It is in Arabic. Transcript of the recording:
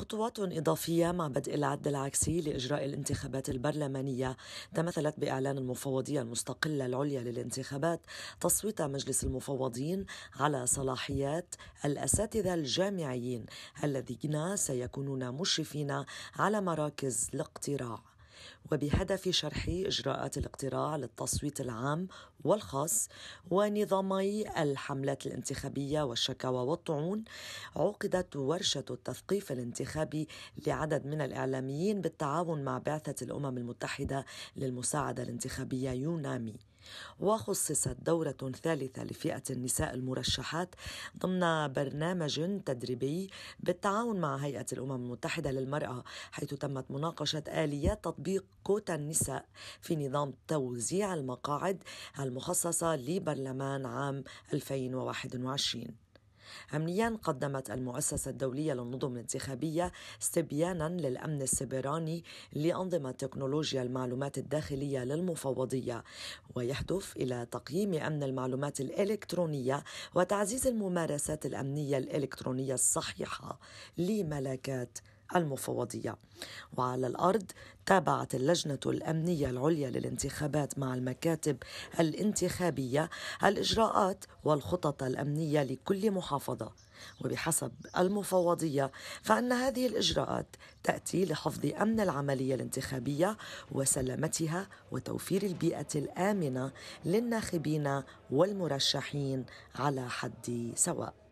خطوات إضافية مع بدء العد العكسي لإجراء الانتخابات البرلمانية تمثلت بإعلان المفوضية المستقلة العليا للانتخابات تصويت مجلس المفوضين على صلاحيات الأساتذة الجامعيين الذين سيكونون مشرفين على مراكز الاقتراع وبهدف شرح إجراءات الاقتراع للتصويت العام والخاص ونظامي الحملات الانتخابية والشكاوى والطعون عقدت ورشة التثقيف الانتخابي لعدد من الإعلاميين بالتعاون مع بعثة الأمم المتحدة للمساعدة الانتخابية يونامي وخصصت دورة ثالثة لفئة النساء المرشحات ضمن برنامج تدريبي بالتعاون مع هيئة الأمم المتحدة للمرأة حيث تمت مناقشة آليات تطبيق كوتا النساء في نظام توزيع المقاعد المخصصة لبرلمان عام 2021 أمنيا قدمت المؤسسة الدولية للنظم الانتخابية استبيانا للأمن السبراني لأنظمة تكنولوجيا المعلومات الداخلية للمفوضية ويهدف إلى تقييم أمن المعلومات الإلكترونية وتعزيز الممارسات الأمنية الإلكترونية الصحيحة لملكات المفوضية وعلى الأرض تابعت اللجنة الأمنية العليا للانتخابات مع المكاتب الانتخابية الإجراءات والخطط الأمنية لكل محافظة وبحسب المفوضية فإن هذه الإجراءات تأتي لحفظ أمن العملية الانتخابية وسلامتها وتوفير البيئة الآمنة للناخبين والمرشحين على حد سواء